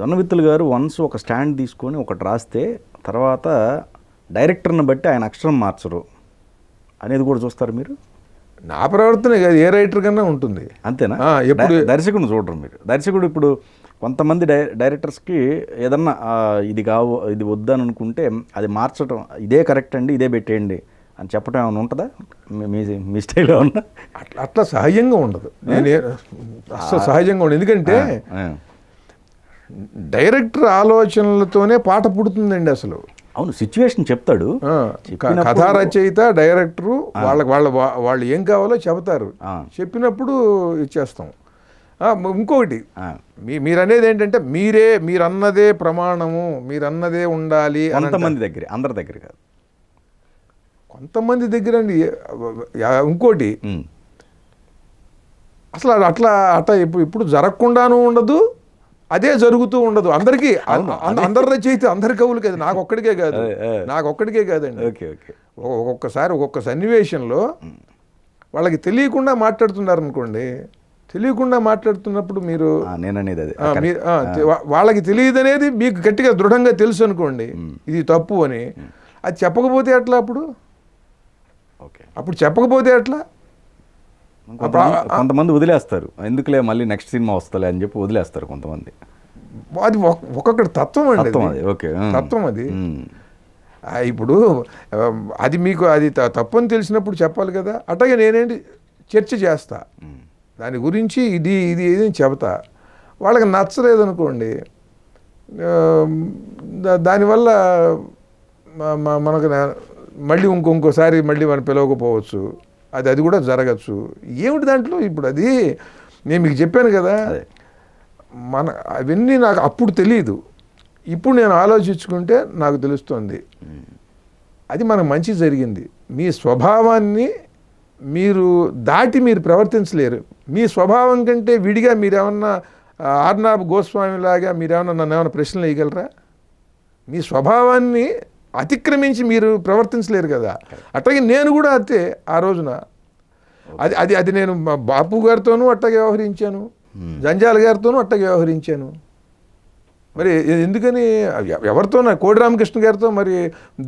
జొన్నవిత్తులు గారు వన్స్ ఒక స్టాండ్ తీసుకొని ఒకటి రాస్తే తర్వాత డైరెక్టర్ని బట్టి ఆయన అక్షరం మార్చరు అనేది కూడా చూస్తారు మీరు నా ప్రవర్తన కాదు ఏ రైటర్ కన్నా ఉంటుంది అంతేనా ఎప్పుడు దర్శకుడు చూడరు మీరు దర్శకుడు ఇప్పుడు కొంతమంది డై డైరెక్టర్స్కి ఏదన్నా ఇది కావు ఇది వద్దని అనుకుంటే అది మార్చడం ఇదే కరెక్ట్ అండి ఇదే పెట్టేయండి అని చెప్పడం ఏమైనా ఉంటుందా మీ మీ స్టైల్ ఉన్నా అట్లా అట్లా సహజంగా ఉండదు నేను అసలు సహజంగా ఉండదు ఎందుకంటే డైరెక్టర్ ఆలోచనలతోనే పాట పుడుతుందండి అసలు అవును సిచ్యువేషన్ చెప్తాడు కథా రచయిత డైరెక్టరు వాళ్ళకి వాళ్ళ వాళ్ళు ఏం కావాలో చెబుతారు చెప్పినప్పుడు ఇచ్చేస్తాం ఇంకొకటి మీ మీరనేది ఏంటంటే మీరే మీరన్నదే ప్రమాణము మీరన్నదే ఉండాలి అంతమంది దగ్గర అందరి దగ్గర కాదు కొంతమంది దగ్గర అండి ఇంకోటి అసలు అట్లా అట్లా ఇప్పుడు ఇప్పుడు జరగకుండానూ ఉండదు అదే జరుగుతూ ఉండదు అందరికీ అందరి రచయిత అందరి కవులు కాదు నాకు ఒక్కడికే కాదు నాకు ఒక్కడికే కాదండి ఒక్కొక్కసారి ఒక్కొక్క సన్నివేశంలో వాళ్ళకి తెలియకుండా మాట్లాడుతున్నారు అనుకోండి తెలియకుండా మాట్లాడుతున్నప్పుడు మీరు నేననేది అది వాళ్ళకి అనేది మీకు గట్టిగా దృఢంగా తెలుసు అనుకోండి ఇది తప్పు అని అది చెప్పకపోతే ఎట్లా అప్పుడు అప్పుడు చెప్పకపోతే ఎట్లా కొంతమంది వదిలేస్తారు ఎందుకులే మళ్ళీ నెక్స్ట్ సినిమా వస్తలే అని చెప్పి వదిలేస్తారు కొంతమంది అది ఒక్కొక్కటి తత్వం అండి ఓకే తత్వం అది ఇప్పుడు అది మీకు అది తప్పని తెలిసినప్పుడు చెప్పాలి కదా అట్లాగే నేనేంటి చర్చ చేస్తా దాని గురించి ఇది ఇది ఇది చెబుతా వాళ్ళకి నచ్చలేదు అనుకోండి దానివల్ల మనకు మళ్ళీ ఇంకొంకోసారి మళ్ళీ మనం పిలవకపోవచ్చు అది అది కూడా జరగచ్చు ఏమిటి దాంట్లో ఇప్పుడు అది నేను మీకు చెప్పాను కదా మన అవన్నీ నాకు అప్పుడు తెలియదు ఇప్పుడు నేను ఆలోచించుకుంటే నాకు తెలుస్తుంది అది మనకు మంచి జరిగింది మీ స్వభావాన్ని మీరు దాటి మీరు ప్రవర్తించలేరు మీ స్వభావం కంటే విడిగా మీరేమన్నా ఆర్నాబ్ గోస్వామిలాగా మీరేమన్నా నన్ను ఏమైనా ప్రశ్నలు వేయగలరా మీ స్వభావాన్ని అతిక్రమించి మీరు ప్రవర్తించలేరు కదా అట్లాగే నేను కూడా అంతే ఆ రోజున అది అది అది నేను బాపు గారితోనూ అట్టగా వ్యవహరించాను జంజాల గారితోనూ అట్టగా వ్యవహరించాను మరి ఎందుకని ఎవరితోనో కోడి రామకృష్ణ గారితో మరి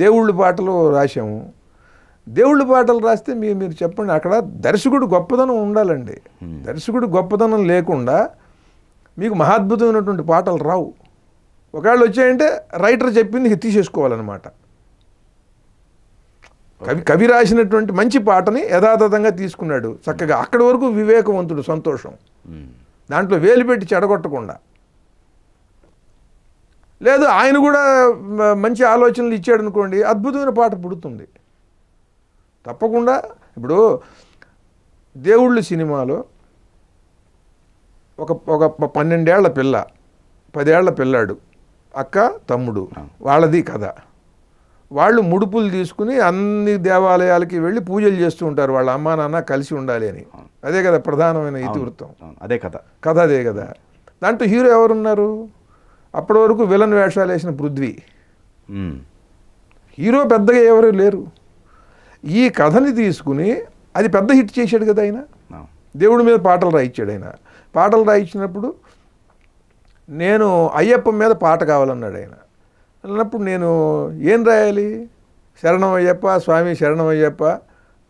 దేవుళ్ళు పాటలు రాశాము దేవుళ్ళు పాటలు రాస్తే మీరు మీరు చెప్పండి అక్కడ దర్శకుడు గొప్పదనం ఉండాలండి దర్శకుడు గొప్పదనం లేకుండా మీకు మహాద్భుతమైనటువంటి పాటలు రావు ఒకవేళ వచ్చాయంటే రైటర్ చెప్పింది తీసేసుకోవాలన్నమాట కవి కవి రాసినటువంటి మంచి పాటని యథాతథంగా తీసుకున్నాడు చక్కగా అక్కడి వరకు వివేకవంతుడు సంతోషం దాంట్లో వేలు పెట్టి చెడగొట్టకుండా లేదు ఆయన కూడా మంచి ఆలోచనలు ఇచ్చాడు అనుకోండి అద్భుతమైన పాట పుడుతుంది తప్పకుండా ఇప్పుడు దేవుళ్ళు సినిమాలో ఒక ఒక పన్నెండేళ్ల పిల్ల పదేళ్ల పిల్లాడు అక్క తమ్ముడు వాళ్ళది కథ వాళ్ళు ముడుపులు తీసుకుని అన్ని దేవాలయాలకి వెళ్ళి పూజలు చేస్తూ ఉంటారు వాళ్ళ అమ్మా నాన్న కలిసి ఉండాలి అని అదే కదా ప్రధానమైన ఇతివృత్తం అదే కథ కథ అదే కదా దాంట్లో హీరో ఎవరున్నారు అప్పటి వరకు విలన్ వేషాలు వేసిన పృథ్వీ హీరో పెద్దగా ఎవరు లేరు ఈ కథని తీసుకుని అది పెద్ద హిట్ చేశాడు కదా ఆయన దేవుడి మీద పాటలు రాయించాడు ఆయన పాటలు రాయించినప్పుడు నేను అయ్యప్ప మీద పాట కావాలన్నాడు ఆయన అన్నప్పుడు నేను ఏం రాయాలి శరణం అయ్యప్ప స్వామి శరణం అయ్యప్ప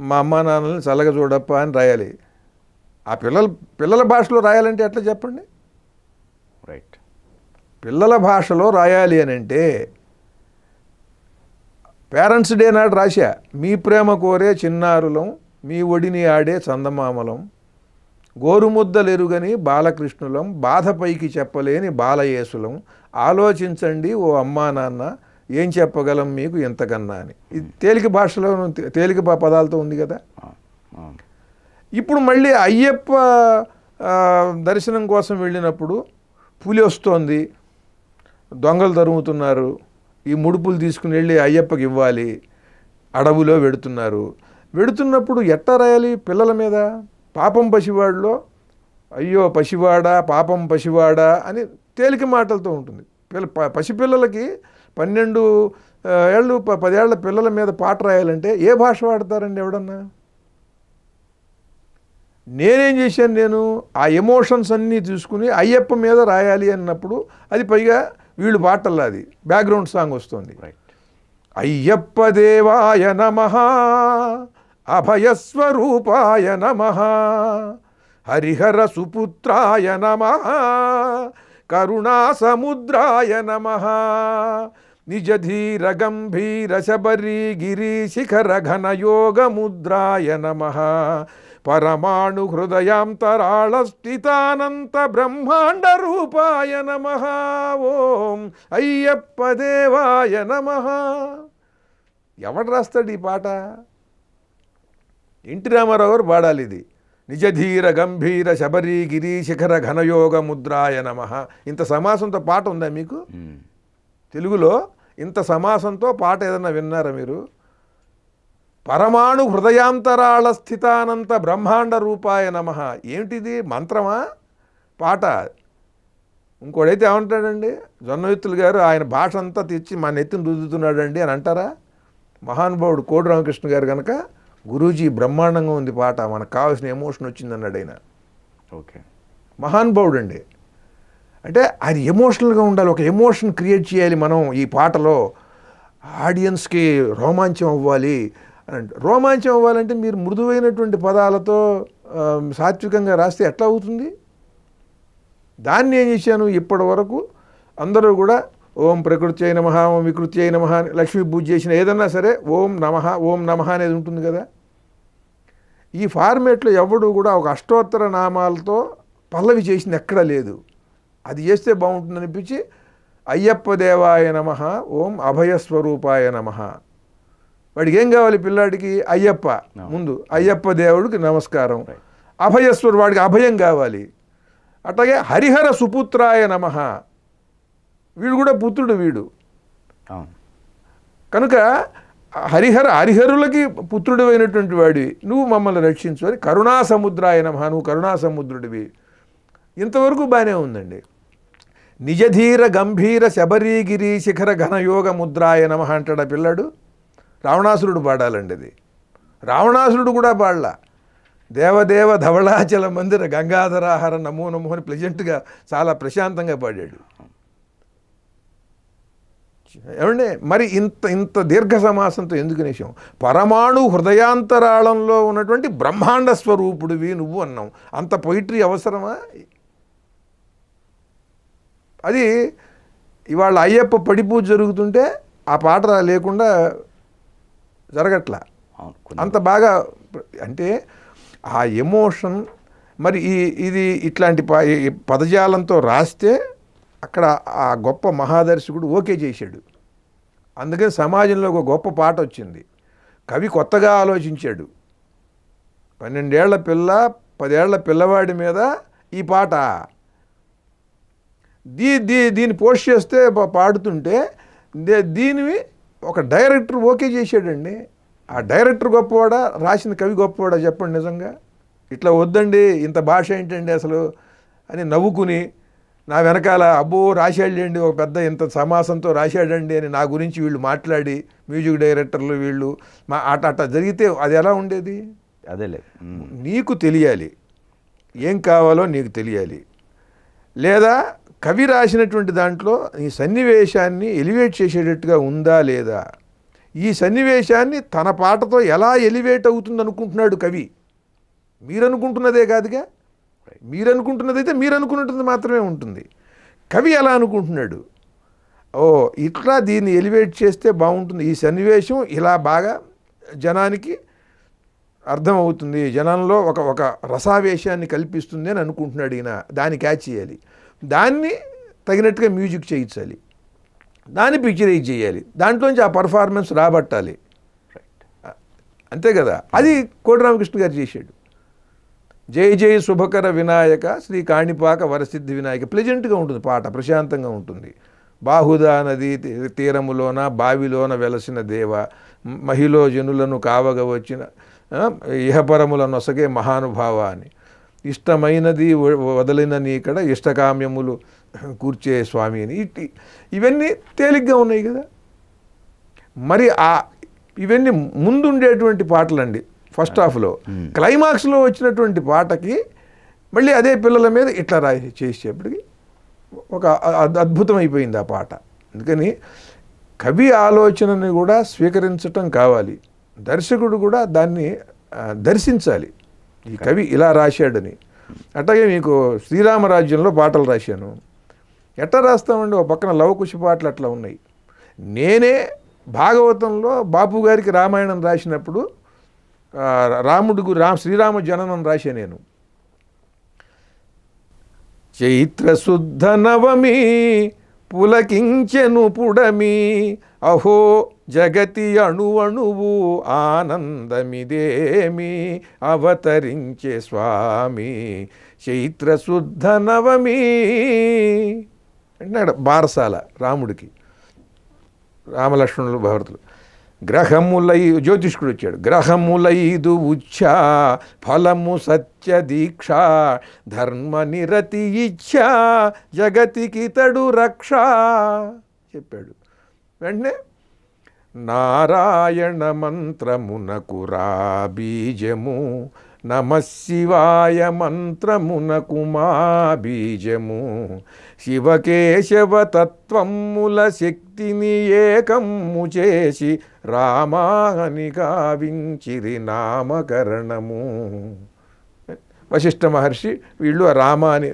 మా అమ్మా నాన్నల్ని చల్లగ చూడప్ప అని రాయాలి ఆ పిల్లల పిల్లల భాషలో రాయాలంటే ఎట్లా చెప్పండి రైట్ పిల్లల భాషలో రాయాలి అని అంటే పేరెంట్స్ డే నాడు రాశా మీ ప్రేమ కోరే చిన్నారులం మీ ఒడిని ఆడే చందమామలం గోరుముద్దలెరుగని బాలకృష్ణులం బాధపైకి చెప్పలేని బాలయేసులం ఆలోచించండి ఓ అమ్మా నాన్న ఏం చెప్పగలం మీకు ఇంతకన్నా అని ఇది తేలిక భాషలో తేలిక పదాలతో ఉంది కదా ఇప్పుడు మళ్ళీ అయ్యప్ప దర్శనం కోసం వెళ్ళినప్పుడు పులి వస్తోంది దొంగలు తరుముతున్నారు ఈ ముడుపులు తీసుకుని వెళ్ళి అయ్యప్పకి ఇవ్వాలి అడవులో వెడుతున్నారు వెడుతున్నప్పుడు ఎట్ట రాయాలి పిల్లల మీద పాపం పసివాడిలో అయ్యో పసివాడా పాపం పసివాడా అని తేలిక మాటలతో ఉంటుంది పిల్ల పసిపిల్లలకి పన్నెండు ఏళ్ళు పదేళ్ల పిల్లల మీద పాట రాయాలంటే ఏ భాష వాడతారండి ఎవడన్నా నేనేం చేశాను నేను ఆ ఎమోషన్స్ అన్నీ తీసుకుని అయ్యప్ప మీద రాయాలి అన్నప్పుడు అది పైగా వీళ్ళు పాటల్లా అది బ్యాక్గ్రౌండ్ సాంగ్ వస్తుంది అయ్యప్ప దేవాయ నమ అభయస్వరూపాయ నమ హరిహర సుపుత్రాయ నమ కరుణాసముద్రాయ నమ निजधीरगम्भीरशबरीगिरीशिखरघनयोगमुद्राय नमः परमाणुहृदयान्तराळस्थितानन्तब्रह्माण्डरूपाय नमः ॐ अय्यप्पदेवाय नमः ఎవడు రాస్తాడు ఈ పాట ఎన్టీ రామారావు గారు పాడాలి ఇది నిజధీర గంభీర శబరి గిరి శిఖర ఘనయోగ ముద్రాయ నమ ఇంత సమాసంతో పాట ఉందా మీకు తెలుగులో ఇంత సమాసంతో పాట ఏదన్నా విన్నారా మీరు పరమాణు హృదయాంతరాళ స్థితానంత బ్రహ్మాండ రూపాయ నమ ఏమిటిది మంత్రమా పాట ఇంకోడైతే ఏమంటాడండి జొన్నవిత్తులు గారు ఆయన భాష అంతా తెచ్చి మా నెత్తిని రుద్దుతున్నాడండి అని అంటారా మహానుభావుడు కోడి రామకృష్ణ గారు కనుక గురూజీ బ్రహ్మాండంగా ఉంది పాట మనకు కావాల్సిన ఎమోషన్ వచ్చింది అన్నాడు ఆయన ఓకే మహానుభావుడు అండి అంటే అది ఎమోషనల్గా ఉండాలి ఒక ఎమోషన్ క్రియేట్ చేయాలి మనం ఈ పాటలో ఆడియన్స్కి రోమాంచం అవ్వాలి రోమాంచం అవ్వాలంటే మీరు మృదువైనటువంటి పదాలతో సాత్వికంగా రాస్తే ఎట్లా అవుతుంది దాన్ని ఏం చేశాను ఇప్పటి వరకు అందరూ కూడా ఓం ప్రకృతి అయి నమ ఓం వికృతి అయి నమ లక్ష్మీ పూజ చేసిన ఏదన్నా సరే ఓం నమ ఓం నమ అనేది ఉంటుంది కదా ఈ ఫార్మేట్లో ఎవడు కూడా ఒక అష్టోత్తర నామాలతో పల్లవి చేసింది ఎక్కడా లేదు అది చేస్తే బాగుంటుంది అనిపించి అయ్యప్ప దేవాయ నమ ఓం అభయస్వరూపాయ నమ వాడికి ఏం కావాలి పిల్లాడికి అయ్యప్ప ముందు అయ్యప్ప దేవుడికి నమస్కారం అభయస్వరు వాడికి అభయం కావాలి అట్లాగే హరిహర సుపుత్రాయ నమ వీడు కూడా పుత్రుడు వీడు కనుక హరిహర హరిహరులకి పుత్రుడు అయినటువంటి వాడివి నువ్వు మమ్మల్ని రక్షించు అని ఆయన మహా నువ్వు కరుణాసముద్రుడివి ఇంతవరకు బాగానే ఉందండి నిజధీర గంభీర శబరీగిరి శిఖర ఘనయోగ ముద్రాయ నమ అంటాడు పిల్లాడు రావణాసురుడు పాడాలండి అది రావణాసురుడు కూడా పాడాల దేవదేవ ధవళాచల మందిర గంగాధరాహర నమో నమో అని ప్లెజెంట్గా చాలా ప్రశాంతంగా పాడాడు ఏమంటే మరి ఇంత ఇంత దీర్ఘ సమాసంతో ఎందుకు నేసాం పరమాణు హృదయాంతరాళంలో ఉన్నటువంటి బ్రహ్మాండ స్వరూపుడివి నువ్వు అన్నాం అంత పొయిట్రీ అవసరమా అది ఇవాళ అయ్యప్ప పడి జరుగుతుంటే ఆ పాట లేకుండా జరగట్లా అంత బాగా అంటే ఆ ఎమోషన్ మరి ఈ ఇది ఇట్లాంటి పదజాలంతో రాస్తే అక్కడ ఆ గొప్ప మహాదర్శకుడు ఓకే చేశాడు అందుకని సమాజంలో ఒక గొప్ప పాట వచ్చింది కవి కొత్తగా ఆలోచించాడు పన్నెండేళ్ల పిల్ల పదేళ్ల పిల్లవాడి మీద ఈ పాట దీ దీ దీన్ని పోస్ట్ చేస్తే పాడుతుంటే దీనివి ఒక డైరెక్టర్ ఓకే చేశాడండి ఆ డైరెక్టర్ గొప్పవాడా రాసిన కవి గొప్పవాడా చెప్పండి నిజంగా ఇట్లా వద్దండి ఇంత భాష ఏంటండి అసలు అని నవ్వుకుని నా వెనకాల అబ్బో రాశాడండి ఒక పెద్ద ఇంత సమాసంతో రాశాడండి అని నా గురించి వీళ్ళు మాట్లాడి మ్యూజిక్ డైరెక్టర్లు వీళ్ళు మా అట అట జరిగితే అది ఎలా ఉండేది అదేలే నీకు తెలియాలి ఏం కావాలో నీకు తెలియాలి లేదా కవి రాసినటువంటి దాంట్లో ఈ సన్నివేశాన్ని ఎలివేట్ చేసేటట్టుగా ఉందా లేదా ఈ సన్నివేశాన్ని తన పాటతో ఎలా ఎలివేట్ అవుతుంది అనుకుంటున్నాడు కవి మీరనుకుంటున్నదే కాదుగా ఉంటాయి మీరు అనుకుంటున్నది అయితే మీరు అనుకున్నట్టు మాత్రమే ఉంటుంది కవి ఎలా అనుకుంటున్నాడు ఓ ఇట్లా దీన్ని ఎలివేట్ చేస్తే బాగుంటుంది ఈ సన్నివేశం ఇలా బాగా జనానికి అర్థమవుతుంది జనంలో ఒక ఒక రసావేశాన్ని కల్పిస్తుంది అని అనుకుంటున్నాడు ఈయన దాన్ని క్యాచ్ చేయాలి దాన్ని తగినట్టుగా మ్యూజిక్ చేయించాలి దాన్ని పిక్చరైజ్ చేయాలి దాంట్లోంచి ఆ పర్ఫార్మెన్స్ రాబట్టాలి అంతే కదా అది కోటి రామకృష్ణ గారు చేశాడు జై జై శుభకర వినాయక శ్రీ కాణిపాక వరసిద్ధి వినాయక ప్లెజెంట్గా ఉంటుంది పాట ప్రశాంతంగా ఉంటుంది బాహుదా నది తీరములోన బావిలోన వెలసిన దేవ మహిళ జనులను కావగా వచ్చిన ఇహపరముల నొసగే మహానుభావ అని ఇష్టమైనది వదలిన నీకడ ఇష్టకామ్యములు కూర్చే స్వామి అని ఇట్టి ఇవన్నీ తేలిగ్గా ఉన్నాయి కదా మరి ఆ ఇవన్నీ ముందుండేటువంటి పాటలండి ఫస్ట్ హాఫ్లో క్లైమాక్స్లో వచ్చినటువంటి పాటకి మళ్ళీ అదే పిల్లల మీద ఇట్లా రాసి చేసేప్పటికి ఒక అద్భుతం అయిపోయింది ఆ పాట అందుకని కవి ఆలోచనని కూడా స్వీకరించటం కావాలి దర్శకుడు కూడా దాన్ని దర్శించాలి ఈ కవి ఇలా రాశాడని అట్లాగే మీకు శ్రీరామరాజ్యంలో పాటలు రాశాను ఎట్లా రాస్తామండి ఒక పక్కన లవకుశ పాటలు అట్లా ఉన్నాయి నేనే భాగవతంలో బాపు గారికి రామాయణం రాసినప్పుడు రాముడు రామ్ శ్రీరామ జననం రాశా నేను చైత్రశుద్ధ నవమి పులకించెను పుడమి అహో జగతి అణువణువు ఆనందమిదేమి అవతరించే స్వామి చైత్రశుద్ధ నవమి అంటున్నాడు బారసాల రాముడికి రామలక్ష్మణులు భవతులు గ్రహములై జ్యోతిష్కుడు వచ్చాడు గ్రహములైదు ఉచ్చ ఫలము సత్య దీక్ష ధర్మ నిరతి ఇచ్చ జగతికి తడు రక్ష చెప్పాడు వెంటనే నారాయణ మంత్రమునకు రా బీజము నమ శివాయ మంత్రమున కుమాబీజము శివకేశవతత్వముల శక్తిని ఏకము చేసి రామాని కావించిరి నామకరణము వశిష్ఠ మహర్షి వీళ్ళు రామ అని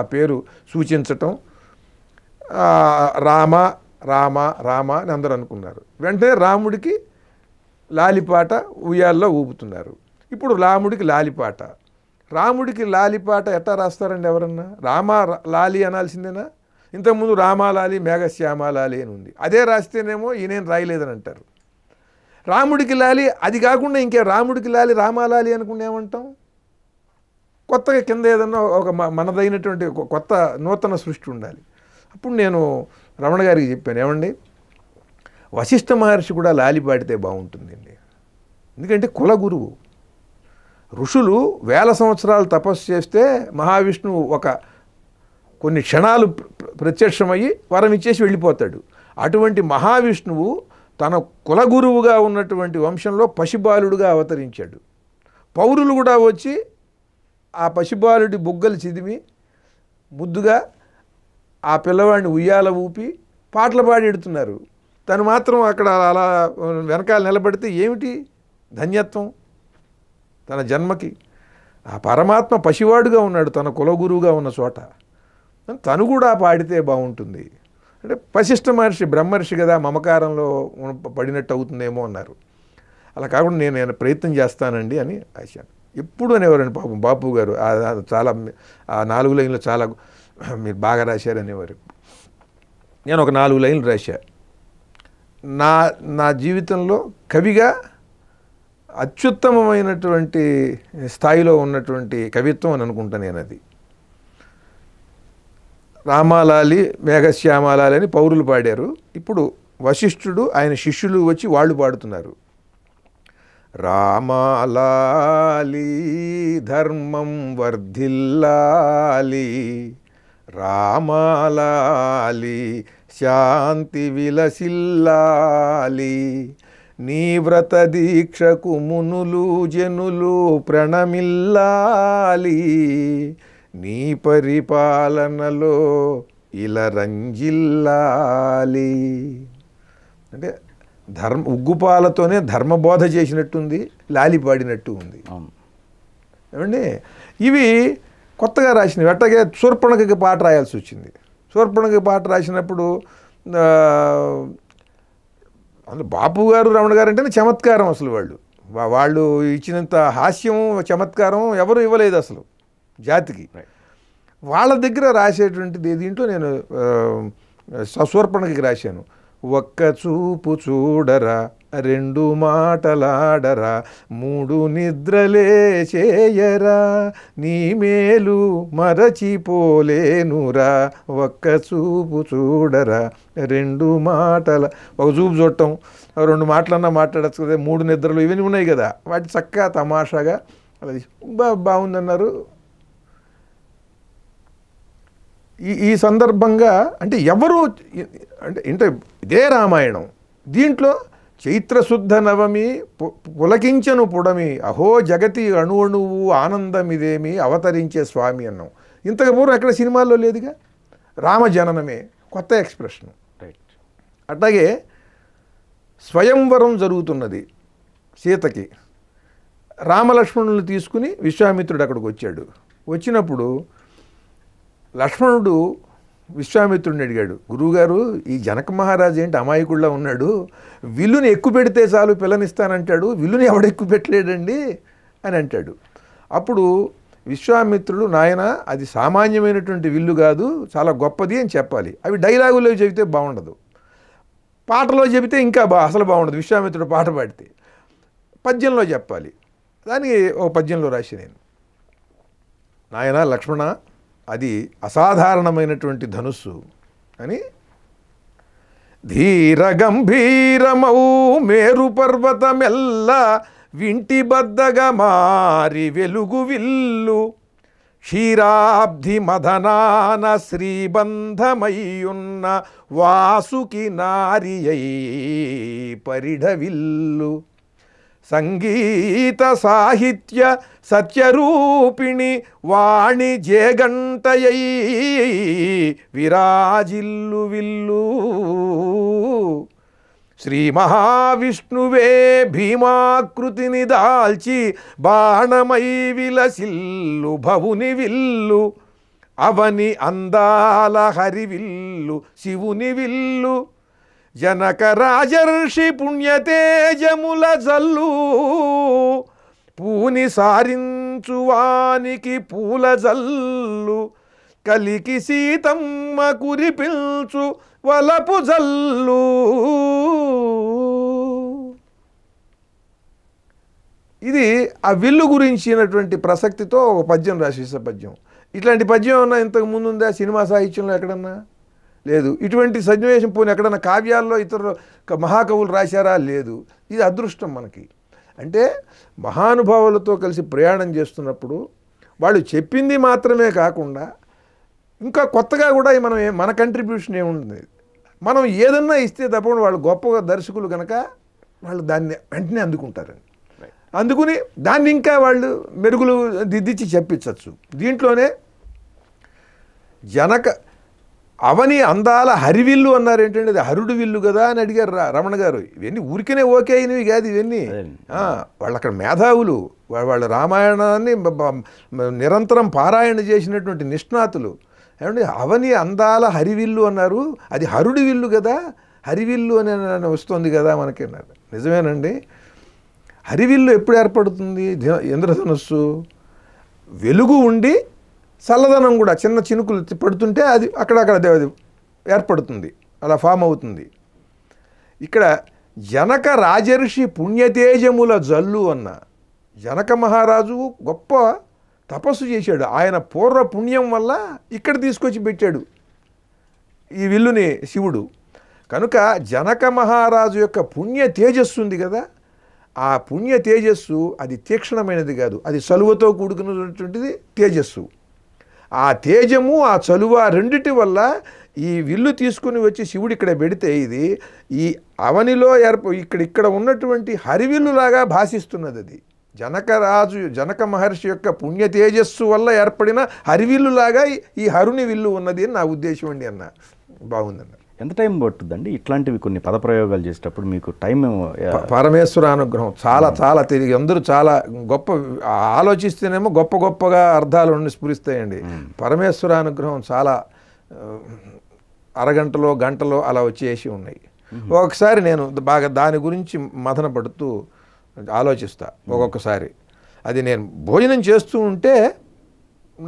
ఆ పేరు సూచించటం రామ రామ రామ అని అందరూ అనుకున్నారు వెంటనే రాముడికి లాలిపాట ఉయ్యాల్లో ఊపుతున్నారు ఇప్పుడు రాముడికి లాలిపాట రాముడికి లాలిపాట ఎట్టా రాస్తారండి ఎవరన్నా రామా లాలి అనాల్సిందేనా ఇంతకుముందు రామాలాలి మేఘశ్యామాలాలి అని ఉంది అదే రాస్తేనేమో ఈయనేం రాయలేదని అంటారు రాముడికి లాలి అది కాకుండా ఇంకే రాముడికి లాలి రామాలాలి అనుకుంటే ఏమంటాం కొత్తగా కింద ఏదన్నా ఒక మనదైనటువంటి కొత్త నూతన సృష్టి ఉండాలి అప్పుడు నేను రమణ గారికి చెప్పాను ఏమండి వశిష్ఠ మహర్షి కూడా పాడితే బాగుంటుందండి ఎందుకంటే కుల గురువు ఋషులు వేల సంవత్సరాలు తపస్సు చేస్తే మహావిష్ణువు ఒక కొన్ని క్షణాలు ప్రత్యక్షమయ్యి వరం ఇచ్చేసి వెళ్ళిపోతాడు అటువంటి మహావిష్ణువు తన కులగురువుగా ఉన్నటువంటి వంశంలో పశుబాలుడుగా అవతరించాడు పౌరులు కూడా వచ్చి ఆ పశుబాలుడి బుగ్గలు చిదిమి ముద్దుగా ఆ పిల్లవాడిని ఉయ్యాల ఊపి పాటలు పాడి తను మాత్రం అక్కడ అలా వెనకాల నిలబడితే ఏమిటి ధన్యత్వం తన జన్మకి ఆ పరమాత్మ పసివాడుగా ఉన్నాడు తన కులగురువుగా ఉన్న చోట తను కూడా పాడితే బాగుంటుంది అంటే పశిష్ట మహర్షి బ్రహ్మర్షి కదా మమకారంలో పడినట్టు అవుతుందేమో అన్నారు అలా కాకుండా నేను నేను ప్రయత్నం చేస్తానండి అని ఆశాను ఎప్పుడు అనేవారండి పాపం బాపు గారు చాలా ఆ నాలుగు లైన్లు చాలా మీరు బాగా రాశారు అనేవారు నేను ఒక నాలుగు లైన్లు రాశా నా నా జీవితంలో కవిగా అత్యుత్తమమైనటువంటి స్థాయిలో ఉన్నటువంటి కవిత్వం అని అనుకుంటా నేను అది రామాలాలి మేఘశ్యామాలాలి అని పౌరులు పాడారు ఇప్పుడు వశిష్ఠుడు ఆయన శిష్యులు వచ్చి వాళ్ళు పాడుతున్నారు రామాలాలి ధర్మం వర్ధిల్లాలి రామాలాలి శాంతి విలసిల్లాలి నీ వ్రత దీక్షకు మునులు జనులు ప్రణమిల్లాలి నీ పరిపాలనలో ఇలా రంజిల్లాలి అంటే ధర్మ ఉగ్గుపాలతోనే ధర్మబోధ చేసినట్టుంది లాలిపాడినట్టు ఉంది ఏమండి ఇవి కొత్తగా రాసినవి అట్టగే శూర్పణకి పాట రాయాల్సి వచ్చింది శూర్పణకి పాట రాసినప్పుడు అందులో బాపు గారు రమణ గారు అంటేనే చమత్కారం అసలు వాళ్ళు వాళ్ళు ఇచ్చినంత హాస్యం చమత్కారం ఎవరు ఇవ్వలేదు అసలు జాతికి వాళ్ళ దగ్గర రాసేటువంటిది దీంట్లో నేను సస్వర్పణకి రాశాను ఒక్క చూపు చూడరా రెండు మాటలాడరా మూడు నిద్రలే చేయరా నీ మేలు మరచిపోలేనురా ఒక్క చూపు చూడరా రెండు మాటల ఒక చూపు చూడటం రెండు మాటలన్నా మాట్లాడచ్చు కదా మూడు నిద్రలు ఇవన్నీ ఉన్నాయి కదా వాటి చక్కగా తమాషాగా అది బా బాగుందన్నారు ఈ ఈ సందర్భంగా అంటే ఎవరు అంటే అంటే ఇదే రామాయణం దీంట్లో చైత్రశుద్ధ నవమి పులకించను పుడమి అహో జగతి అణు అణువు ఆనందం ఇదేమి అవతరించే స్వామి అన్నాం ఇంతకు పూర్వం ఎక్కడ సినిమాల్లో లేదుగా రామజననమే కొత్త ఎక్స్ప్రెషను అట్లాగే స్వయంవరం జరుగుతున్నది సీతకి రామలక్ష్మణులను తీసుకుని విశ్వామిత్రుడు అక్కడికి వచ్చాడు వచ్చినప్పుడు లక్ష్మణుడు విశ్వామిత్రుడిని అడిగాడు గురువుగారు ఈ జనక మహారాజు ఏంటి అమాయకుడిలా ఉన్నాడు విల్లుని ఎక్కువ పెడితే చాలు పిల్లనిస్తానంటాడు విల్లుని ఎవడెక్కువ పెట్టలేడండి అని అంటాడు అప్పుడు విశ్వామిత్రుడు నాయన అది సామాన్యమైనటువంటి విల్లు కాదు చాలా గొప్పది అని చెప్పాలి అవి డైలాగులో చెబితే బాగుండదు పాటలో చెబితే ఇంకా బా అసలు బాగుండదు విశ్వామిత్రుడు పాట పాడితే పద్యంలో చెప్పాలి దానికి ఓ పద్యంలో రాసి నేను నాయన లక్ష్మణ అది అసాధారణమైనటువంటి ధనుస్సు అని ధీర గంభీరమౌ మేరు పర్వతమెల్ల వింటి బద్దగా మారి వెలుగు విల్లు క్షీరాబ్ధి మదనాన శ్రీబంధమయ్యున్న వాసుకి నారియై పరిఢవిల్లు సంగీత సాహిత్య సత్యరూపిణి వాణి జేగంటయై విరాజిల్లు విల్లు శ్రీ మహావిష్ణువే భీమాకృతిని దాల్చి బాణమై విలసిల్లు భవుని విల్లు అవని అందాల హరివిల్లు శివుని విల్లు జనక రాజర్షి పుణ్యతేజముల జల్లు పూని సారించువానికి పూల జల్లు కలికి సీతమ్మ కురిపించు వలపు జల్లు ఇది ఆ విల్లు గురించినటువంటి ప్రసక్తితో ఒక పద్యం రాసేసే పద్యం ఇట్లాంటి పద్యం ఏమన్నా ఇంతకు ముందు ఉందా సినిమా సాహిత్యంలో ఎక్కడన్నా లేదు ఇటువంటి సన్నివేశం పోనీ ఎక్కడన్నా కావ్యాల్లో ఇతర మహాకవులు రాశారా లేదు ఇది అదృష్టం మనకి అంటే మహానుభావులతో కలిసి ప్రయాణం చేస్తున్నప్పుడు వాళ్ళు చెప్పింది మాత్రమే కాకుండా ఇంకా కొత్తగా కూడా మనం మన కంట్రిబ్యూషన్ ఏముంటుంది మనం ఏదన్నా ఇస్తే తప్పకుండా వాళ్ళు గొప్పగా దర్శకులు కనుక వాళ్ళు దాన్ని వెంటనే అందుకుంటారని అందుకుని దాన్ని ఇంకా వాళ్ళు మెరుగులు దిద్దిచ్చి చెప్పించవచ్చు దీంట్లోనే జనక అవని అందాల హరివిల్లు అన్నారు ఏంటంటే అది హరుడు విల్లు కదా అని అడిగారు రమణ గారు ఇవన్నీ ఊరికనే ఓకే అయినవి కాదు ఇవన్నీ వాళ్ళు అక్కడ మేధావులు వాళ్ళ రామాయణాన్ని నిరంతరం పారాయణ చేసినటువంటి నిష్ణాతులు ఏమండి అవని అందాల హరివిల్లు అన్నారు అది హరుడి విల్లు కదా హరివిల్లు అని వస్తుంది కదా మనకి అన్నారు నిజమేనండి హరివిల్లు ఎప్పుడు ఏర్పడుతుంది ఇంద్రధనస్సు వెలుగు ఉండి చల్లదనం కూడా చిన్న చినుకులు పడుతుంటే అది అక్కడక్కడ ఏర్పడుతుంది అలా ఫామ్ అవుతుంది ఇక్కడ జనక రాజర్షి పుణ్యతేజముల జల్లు అన్న జనక మహారాజు గొప్ప తపస్సు చేశాడు ఆయన పూర్వ పుణ్యం వల్ల ఇక్కడ తీసుకొచ్చి పెట్టాడు ఈ విల్లుని శివుడు కనుక జనక మహారాజు యొక్క పుణ్య తేజస్సు ఉంది కదా ఆ పుణ్య తేజస్సు అది తీక్షణమైనది కాదు అది చలువతో కూడుకున్నటువంటిది తేజస్సు ఆ తేజము ఆ చలువ రెండిటి వల్ల ఈ విల్లు తీసుకుని వచ్చి శివుడు ఇక్కడ పెడితే ఇది ఈ అవనిలో ఏర్ప ఇక్కడ ఇక్కడ ఉన్నటువంటి హరివిల్లులాగా భాషిస్తున్నది అది జనకరాజు జనక మహర్షి యొక్క పుణ్య తేజస్సు వల్ల ఏర్పడిన హరివిల్లులాగా ఈ హరుని విల్లు ఉన్నది అని నా ఉద్దేశం అండి అన్న బాగుందన్న ఎంత టైం పట్టుద్దండి ఇట్లాంటివి కొన్ని పదప్రయోగాలు చేసేటప్పుడు మీకు టైం పరమేశ్వర అనుగ్రహం చాలా చాలా తిరిగి అందరూ చాలా గొప్ప ఆలోచిస్తేనేమో గొప్ప గొప్పగా అర్థాలు స్ఫురిస్తాయండి పరమేశ్వర అనుగ్రహం చాలా అరగంటలో గంటలో అలా వచ్చేసి ఉన్నాయి ఒకసారి నేను బాగా దాని గురించి మదన పడుతూ ఆలోచిస్తా ఒక్కొక్కసారి అది నేను భోజనం చేస్తూ ఉంటే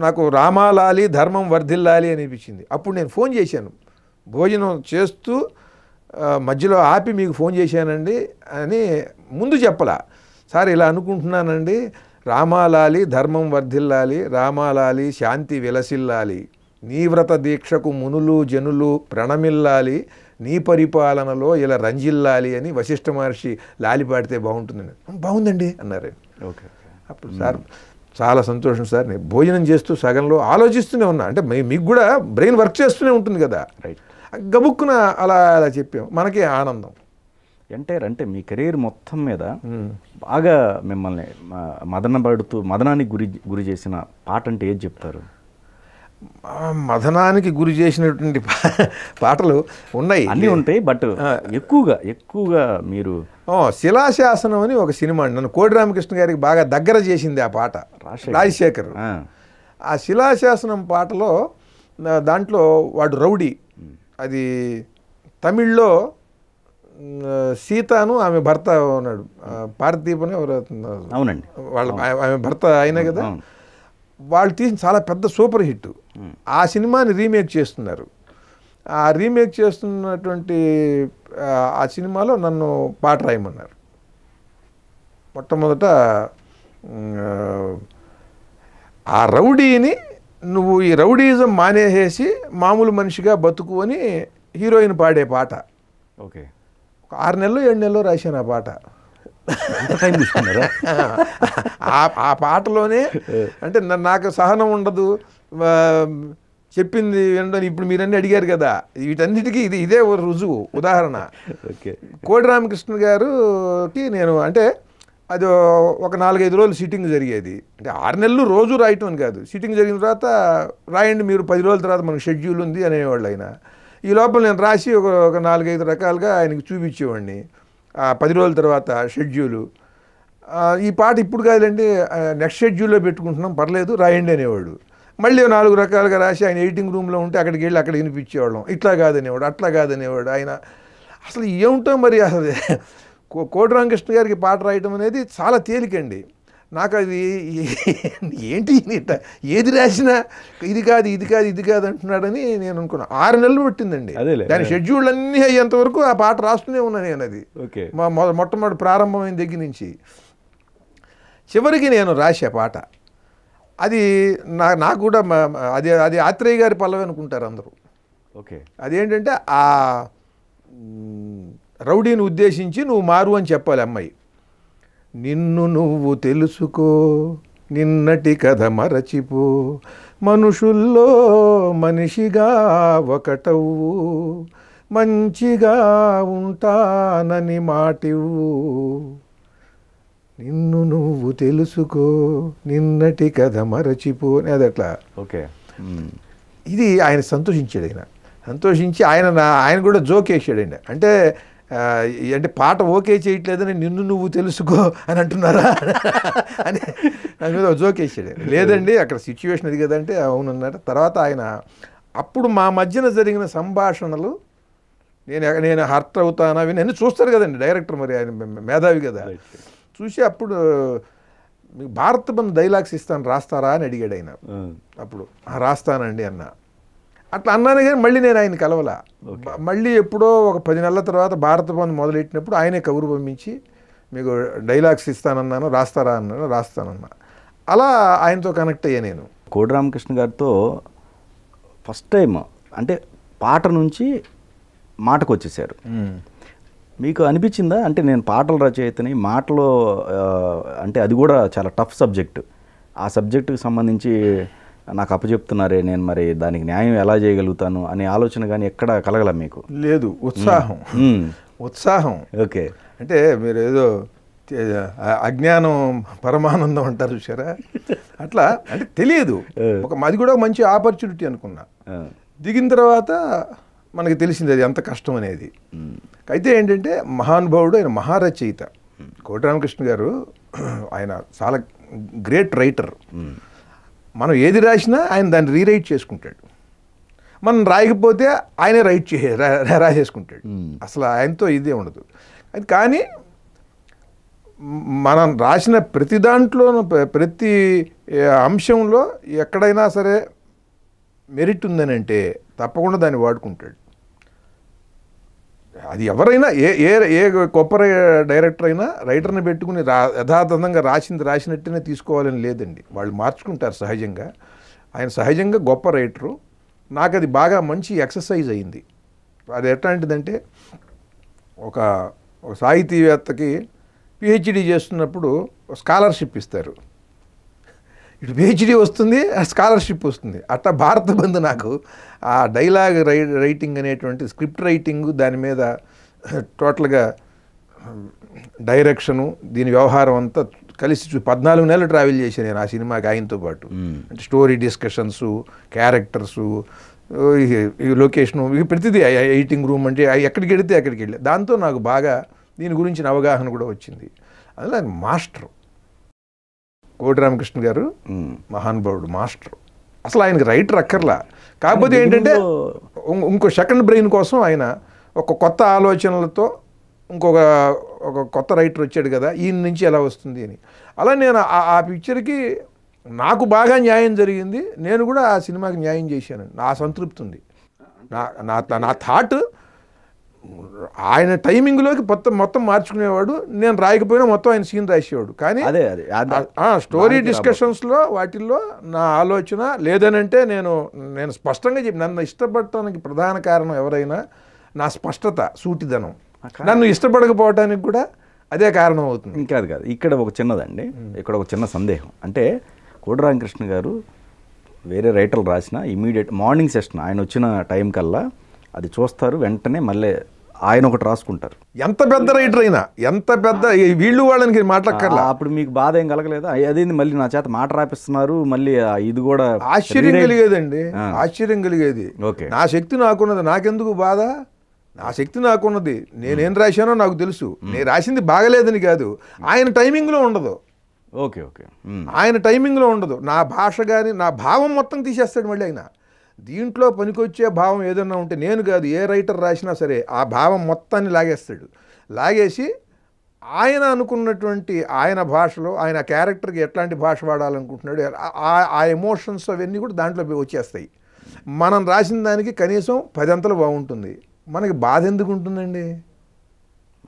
నాకు రామాలాలి ధర్మం వర్ధిల్లాలి అనిపించింది అప్పుడు నేను ఫోన్ చేశాను భోజనం చేస్తూ మధ్యలో ఆపి మీకు ఫోన్ చేశానండి అని ముందు చెప్పలా సార్ ఇలా అనుకుంటున్నానండి రామాలాలి ధర్మం వర్ధిల్లాలి రామాలాలి శాంతి విలసిల్లాలి నీవ్రత దీక్షకు మునులు జనులు ప్రణమిల్లాలి నీ పరిపాలనలో ఇలా రంజిల్లాలి అని వశిష్ఠ మహర్షి లాలి పాడితే బాగుంటుందని బాగుందండి అన్నారు ఓకే అప్పుడు సార్ చాలా సంతోషం సార్ నేను భోజనం చేస్తూ సగంలో ఆలోచిస్తూనే ఉన్నా అంటే మీకు కూడా బ్రెయిన్ వర్క్ చేస్తూనే ఉంటుంది కదా రైట్ గబుక్కున అలా అలా చెప్పాం మనకే ఆనందం ఎంటైర్ అంటే మీ కెరీర్ మొత్తం మీద బాగా మిమ్మల్ని మదన పడుతూ మదనానికి గురి గురి చేసిన పాట అంటే ఏది చెప్తారు మధనానికి గురి చేసినటువంటి పాటలు ఉన్నాయి అన్నీ ఉంటాయి బట్ ఎక్కువగా ఎక్కువగా మీరు శిలాశాసనం అని ఒక సినిమా నన్ను కోడి రామకృష్ణ గారికి బాగా దగ్గర చేసింది ఆ పాట రాజశేఖర్ ఆ శిలాశాసనం పాటలో దాంట్లో వాడు రౌడీ అది తమిళ్లో సీతాను ఆమె భర్త ఉన్నాడు పార్థీపని అవునండి వాళ్ళ ఆమె భర్త అయినా కదా వాళ్ళు తీసిన చాలా పెద్ద సూపర్ హిట్ ఆ సినిమాని రీమేక్ చేస్తున్నారు ఆ రీమేక్ చేస్తున్నటువంటి ఆ సినిమాలో నన్ను పాట రాయమన్నారు మొట్టమొదట ఆ రౌడీని నువ్వు ఈ రౌడీజం మానేసేసి మామూలు మనిషిగా బతుకు అని హీరోయిన్ పాడే పాట ఓకే ఒక ఆరు నెలలు ఏడు నెలలు రాశాను ఆ పాట ఆ పాటలోనే అంటే నాకు సహనం ఉండదు చెప్పింది వినడం ఇప్పుడు మీరన్నీ అడిగారు కదా వీటన్నిటికీ ఇది ఇదే రుజువు ఉదాహరణ ఓకే కోడి రామకృష్ణ గారుకి నేను అంటే అది ఒక నాలుగైదు రోజులు సిట్టింగ్ జరిగేది అంటే ఆరు నెలలు రోజు రాయటం అని కాదు సిట్టింగ్ జరిగిన తర్వాత రాయండి మీరు పది రోజుల తర్వాత మనకు షెడ్యూల్ ఉంది అనేవాళ్ళు ఆయన ఈ లోపల నేను రాసి ఒక ఒక నాలుగైదు రకాలుగా ఆయనకు చూపించేవాడిని పది రోజుల తర్వాత షెడ్యూలు ఈ పాట ఇప్పుడు కాదండి నెక్స్ట్ షెడ్యూల్లో పెట్టుకుంటున్నాం పర్లేదు రాయండి అనేవాడు మళ్ళీ నాలుగు రకాలుగా రాసి ఆయన ఎడిటింగ్ రూమ్లో ఉంటే అక్కడికి వెళ్ళి అక్కడ వినిపించేవాళ్ళం ఇట్లా కాదనేవాడు అట్లా కాదనేవాడు ఆయన అసలు ఏమిటో మరి అసలు కోటి రామకృష్ణ గారికి పాట రాయటం అనేది చాలా తేలికండి నాకు అది ఏంటి ఏది రాసినా ఇది కాదు ఇది కాదు ఇది కాదు అంటున్నాడని నేను అనుకున్నాను ఆరు నెలలు పట్టిందండి దాని షెడ్యూల్ అన్నీ అయ్యేంతవరకు ఆ పాట రాస్తూనే ఉన్నాను నేను అది మా మొట్టమొదటి ప్రారంభమైన దగ్గర నుంచి చివరికి నేను రాసే పాట అది నా నాకు కూడా అది అది ఆత్రేయ గారి పల్లవి అనుకుంటారు అందరూ ఓకే అదేంటంటే ఆ రౌడీని ఉద్దేశించి నువ్వు మారు అని చెప్పాలి అమ్మాయి నిన్ను నువ్వు తెలుసుకో నిన్నటి కథ మరచిపో మనుషుల్లో మనిషిగా ఒకటవు మంచిగా ఉంటానని మాటివ్వు నిన్ను నువ్వు తెలుసుకో నిన్నటి కథ మరచిపో అది అట్లా ఓకే ఇది ఆయన సంతోషించాడు ఆయన సంతోషించి ఆయన ఆయన కూడా జోక్ ఆయన అంటే అంటే పాట ఓకే చేయట్లేదని నిన్ను నువ్వు తెలుసుకో అని అంటున్నారా అని దాని మీద జోక్ వేసాడు లేదండి అక్కడ సిచ్యువేషన్ అది కదంటే అవునన్నారు తర్వాత ఆయన అప్పుడు మా మధ్యన జరిగిన సంభాషణలు నేను నేను హర్ట్ అవుతానా నేను చూస్తారు కదండి డైరెక్టర్ మరి ఆయన మేధావి కదా చూసి అప్పుడు మీకు భారత్ బంద్ డైలాగ్స్ ఇస్తాను రాస్తారా అని అడిగాడు ఆయన అప్పుడు రాస్తానండి అన్న అట్లా అన్నాను కానీ మళ్ళీ నేను ఆయన కలవల మళ్ళీ ఎప్పుడో ఒక పది నెలల తర్వాత భారత బంద్ మొదలెట్టినప్పుడు ఆయనే కబురు పంపించి మీకు డైలాగ్స్ ఇస్తానన్నాను రాస్తారా అన్నాను రాస్తానన్నా అలా ఆయనతో కనెక్ట్ అయ్యా నేను కోడి రామకృష్ణ గారితో ఫస్ట్ టైం అంటే పాట నుంచి మాటకు వచ్చేసారు మీకు అనిపించిందా అంటే నేను పాటల రచయితని మాటలో అంటే అది కూడా చాలా టఫ్ సబ్జెక్ట్ ఆ సబ్జెక్టుకి సంబంధించి నాకు అప్పచెప్తున్నారే నేను మరి దానికి న్యాయం ఎలా చేయగలుగుతాను అనే ఆలోచన కానీ ఎక్కడ కలగల మీకు లేదు ఉత్సాహం ఉత్సాహం ఓకే అంటే మీరు ఏదో అజ్ఞానం పరమానందం అంటారు చూసారా అట్లా అంటే తెలియదు ఒక మాది కూడా మంచి ఆపర్చునిటీ అనుకున్నా దిగిన తర్వాత మనకి తెలిసింది అది ఎంత కష్టం అనేది అయితే ఏంటంటే మహానుభావుడు ఆయన మహారచయిత కోటి రామకృష్ణ గారు ఆయన చాలా గ్రేట్ రైటర్ మనం ఏది రాసినా ఆయన దాన్ని రీరైట్ చేసుకుంటాడు మనం రాయకపోతే ఆయనే రైట్ చే రాసేసుకుంటాడు అసలు ఆయనతో ఇదే ఉండదు అది కానీ మనం రాసిన ప్రతి దాంట్లోనూ ప్రతి అంశంలో ఎక్కడైనా సరే మెరిట్ ఉందని అంటే తప్పకుండా దాన్ని వాడుకుంటాడు అది ఎవరైనా ఏ ఏ ఏ గొప్ప డైరెక్టర్ అయినా రైటర్ని పెట్టుకుని రా యథాతథంగా రాసింది రాసినట్టునే తీసుకోవాలని లేదండి వాళ్ళు మార్చుకుంటారు సహజంగా ఆయన సహజంగా గొప్ప రైటరు నాకు అది బాగా మంచి ఎక్సర్సైజ్ అయింది అది ఎట్లాంటిదంటే ఒక సాహితీవేత్తకి పిహెచ్డీ చేస్తున్నప్పుడు స్కాలర్షిప్ ఇస్తారు ఇటు పిహెచ్డీ వస్తుంది స్కాలర్షిప్ వస్తుంది అట్లా భారత బంధు నాకు ఆ డైలాగ్ రై రైటింగ్ అనేటువంటి స్క్రిప్ట్ రైటింగ్ దాని మీద టోటల్గా డైరెక్షను దీని వ్యవహారం అంతా కలిసి పద్నాలుగు నెలలు ట్రావెల్ చేశాను నేను ఆ సినిమాకి ఆయనతో పాటు అంటే స్టోరీ డిస్కషన్స్ క్యారెక్టర్సు లొకేషను ఇవి ప్రతిదీ ఎయిటింగ్ రూమ్ అంటే ఎక్కడికి వెళితే అక్కడికి వెళ్ళి దాంతో నాకు బాగా దీని గురించిన అవగాహన కూడా వచ్చింది అలా మాస్టర్ కోటి రామకృష్ణ గారు మహానుభావుడు మాస్టర్ అసలు ఆయనకి రైటర్ అక్కర్లా కాకపోతే ఏంటంటే ఇంకో సెకండ్ బ్రెయిన్ కోసం ఆయన ఒక కొత్త ఆలోచనలతో ఇంకొక ఒక కొత్త రైటర్ వచ్చాడు కదా ఈయన నుంచి ఎలా వస్తుంది అని అలా నేను ఆ పిక్చర్కి నాకు బాగా న్యాయం జరిగింది నేను కూడా ఆ సినిమాకి న్యాయం చేశాను నా సంతృప్తి ఉంది నా నా థాట్ ఆయన టైమింగ్లోకి మొత్తం మొత్తం మార్చుకునేవాడు నేను రాయకపోయినా మొత్తం ఆయన సీన్ రాసేవాడు కానీ అదే అదే స్టోరీ డిస్కషన్స్లో వాటిల్లో నా ఆలోచన లేదనంటే నేను నేను స్పష్టంగా చెప్పి నన్ను ఇష్టపడటానికి ప్రధాన కారణం ఎవరైనా నా స్పష్టత సూటిదనం నన్ను ఇష్టపడకపోవటానికి కూడా అదే కారణం అవుతుంది ఇంకా అది కాదు ఇక్కడ ఒక చిన్నదండి ఇక్కడ ఒక చిన్న సందేహం అంటే కోటరామకృష్ణ గారు వేరే రైటర్లు రాసిన ఇమీడియట్ మార్నింగ్ సెషన్ ఆయన వచ్చిన టైం కల్లా అది చూస్తారు వెంటనే మళ్ళీ ఆయన ఒకటి రాసుకుంటారు ఎంత పెద్ద రైటర్ అయినా ఎంత పెద్ద వీళ్ళు వాళ్ళని మాట్లాడక్కర్లా అప్పుడు మీకు బాధ ఏం కలగలేదు అదేంది మళ్ళీ నా చేత మాట రాపిస్తున్నారు మళ్ళీ ఇది కూడా ఆశ్చర్యం కలిగేదండి ఆశ్చర్యం కలిగేది ఓకే నా శక్తి నాకున్నది నాకెందుకు బాధ నా శక్తి నాకున్నది నేనేం రాశానో నాకు తెలుసు నేను రాసింది బాగలేదని కాదు ఆయన టైమింగ్లో ఉండదు ఓకే ఓకే ఆయన టైమింగ్లో ఉండదు నా భాష కానీ నా భావం మొత్తం తీసేస్తాడు మళ్ళీ ఆయన దీంట్లో పనికొచ్చే భావం ఏదన్నా ఉంటే నేను కాదు ఏ రైటర్ రాసినా సరే ఆ భావం మొత్తాన్ని లాగేస్తాడు లాగేసి ఆయన అనుకున్నటువంటి ఆయన భాషలో ఆయన క్యారెక్టర్కి ఎట్లాంటి భాష వాడాలనుకుంటున్నాడు ఆ ఎమోషన్స్ అవన్నీ కూడా దాంట్లో వచ్చేస్తాయి మనం రాసిన దానికి కనీసం పదంతలు బాగుంటుంది మనకి బాధ ఎందుకు ఉంటుందండి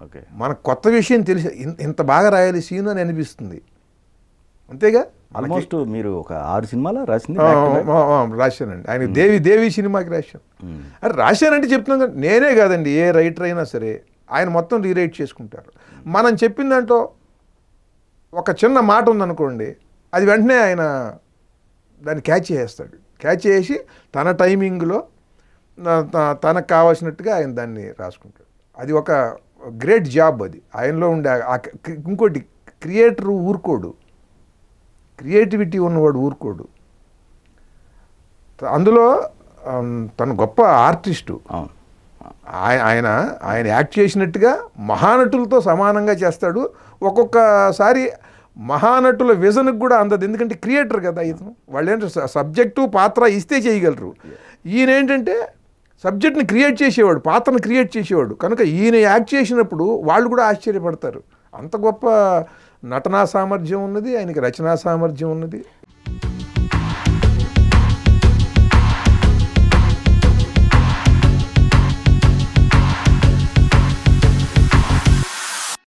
ఓకే మనకు కొత్త విషయం తెలిసి ఇంత బాగా రాయాలి సీన్ అని అనిపిస్తుంది అంతేగా ఆల్మోస్ట్ మీరు ఒక ఆరు సినిమాలు రాసింది రాశానండి ఆయన దేవి దేవి సినిమాకి రాశాను అరే రాశానంటే చెప్తున్నాం కానీ నేనే కాదండి ఏ రైటర్ అయినా సరే ఆయన మొత్తం రీరైట్ చేసుకుంటారు మనం చెప్పిన దాంట్లో ఒక చిన్న మాట ఉందనుకోండి అది వెంటనే ఆయన దాన్ని క్యాచ్ చేస్తాడు క్యాచ్ చేసి తన టైమింగ్లో తనకు కావాల్సినట్టుగా ఆయన దాన్ని రాసుకుంటాడు అది ఒక గ్రేట్ జాబ్ అది ఆయనలో ఉండే ఇంకోటి క్రియేటర్ ఊరుకోడు క్రియేటివిటీ ఉన్నవాడు ఊరుకోడు అందులో తను గొప్ప ఆర్టిస్టు ఆయన ఆయన యాక్ట్ చేసినట్టుగా మహానటులతో సమానంగా చేస్తాడు ఒక్కొక్కసారి మహానటుల విజన్కి కూడా అందదు ఎందుకంటే క్రియేటర్ కదా ఇతను ఏంటంటే సబ్జెక్టు పాత్ర ఇస్తే చేయగలరు ఈయన ఏంటంటే సబ్జెక్ట్ని క్రియేట్ చేసేవాడు పాత్రను క్రియేట్ చేసేవాడు కనుక ఈయన యాక్ట్ చేసినప్పుడు వాళ్ళు కూడా ఆశ్చర్యపడతారు అంత గొప్ప నటనా సామర్థ్యం ఉన్నది ఆయనకి రచనా సామర్థ్యం ఉన్నది